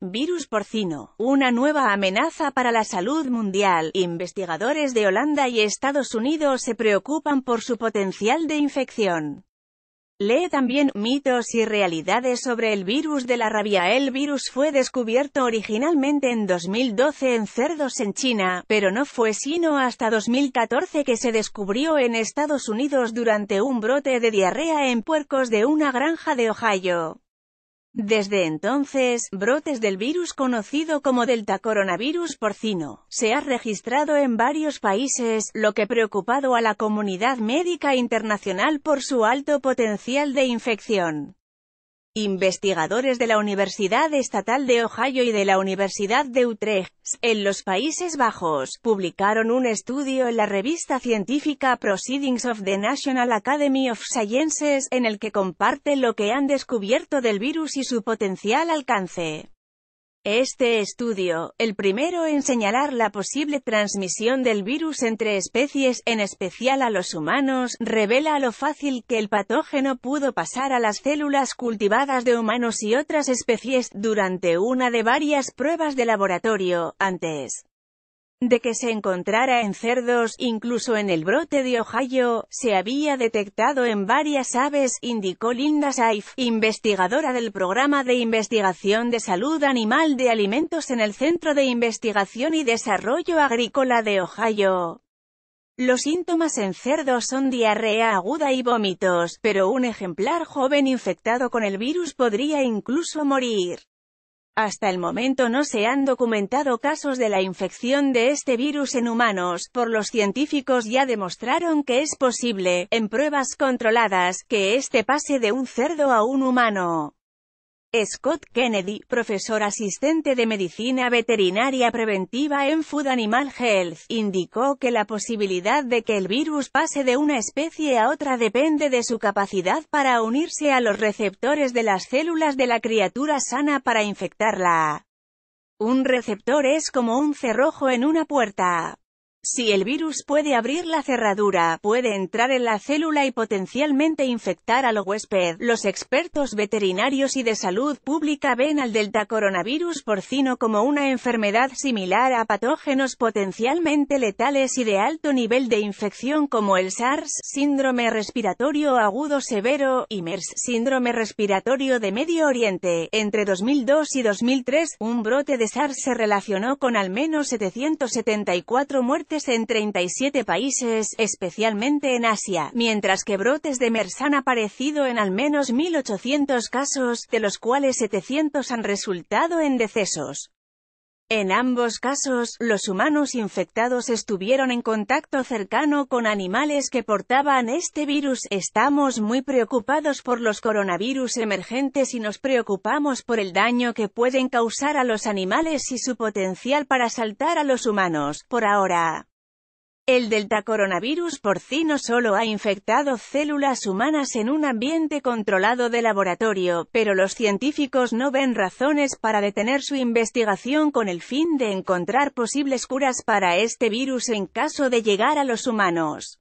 Virus porcino, una nueva amenaza para la salud mundial. Investigadores de Holanda y Estados Unidos se preocupan por su potencial de infección. Lee también mitos y realidades sobre el virus de la rabia. El virus fue descubierto originalmente en 2012 en cerdos en China, pero no fue sino hasta 2014 que se descubrió en Estados Unidos durante un brote de diarrea en puercos de una granja de Ohio. Desde entonces, brotes del virus conocido como Delta Coronavirus porcino se ha registrado en varios países, lo que preocupado a la comunidad médica internacional por su alto potencial de infección. Investigadores de la Universidad Estatal de Ohio y de la Universidad de Utrecht, en los Países Bajos, publicaron un estudio en la revista científica Proceedings of the National Academy of Sciences en el que comparten lo que han descubierto del virus y su potencial alcance. Este estudio, el primero en señalar la posible transmisión del virus entre especies, en especial a los humanos, revela lo fácil que el patógeno pudo pasar a las células cultivadas de humanos y otras especies durante una de varias pruebas de laboratorio, antes de que se encontrara en cerdos, incluso en el brote de Ohio, se había detectado en varias aves, indicó Linda Saif, investigadora del programa de investigación de salud animal de alimentos en el Centro de Investigación y Desarrollo Agrícola de Ohio. Los síntomas en cerdos son diarrea aguda y vómitos, pero un ejemplar joven infectado con el virus podría incluso morir. Hasta el momento no se han documentado casos de la infección de este virus en humanos, por los científicos ya demostraron que es posible, en pruebas controladas, que este pase de un cerdo a un humano. Scott Kennedy, profesor asistente de medicina veterinaria preventiva en Food Animal Health, indicó que la posibilidad de que el virus pase de una especie a otra depende de su capacidad para unirse a los receptores de las células de la criatura sana para infectarla. Un receptor es como un cerrojo en una puerta. Si el virus puede abrir la cerradura, puede entrar en la célula y potencialmente infectar al huésped. Los expertos veterinarios y de salud pública ven al delta coronavirus porcino como una enfermedad similar a patógenos potencialmente letales y de alto nivel de infección como el SARS, síndrome respiratorio agudo severo, y MERS, síndrome respiratorio de Medio Oriente. Entre 2002 y 2003, un brote de SARS se relacionó con al menos 774 muertes en 37 países, especialmente en Asia, mientras que brotes de MERS han aparecido en al menos 1.800 casos, de los cuales 700 han resultado en decesos. En ambos casos, los humanos infectados estuvieron en contacto cercano con animales que portaban este virus. Estamos muy preocupados por los coronavirus emergentes y nos preocupamos por el daño que pueden causar a los animales y su potencial para saltar a los humanos. Por ahora, el delta coronavirus porcino solo ha infectado células humanas en un ambiente controlado de laboratorio, pero los científicos no ven razones para detener su investigación con el fin de encontrar posibles curas para este virus en caso de llegar a los humanos.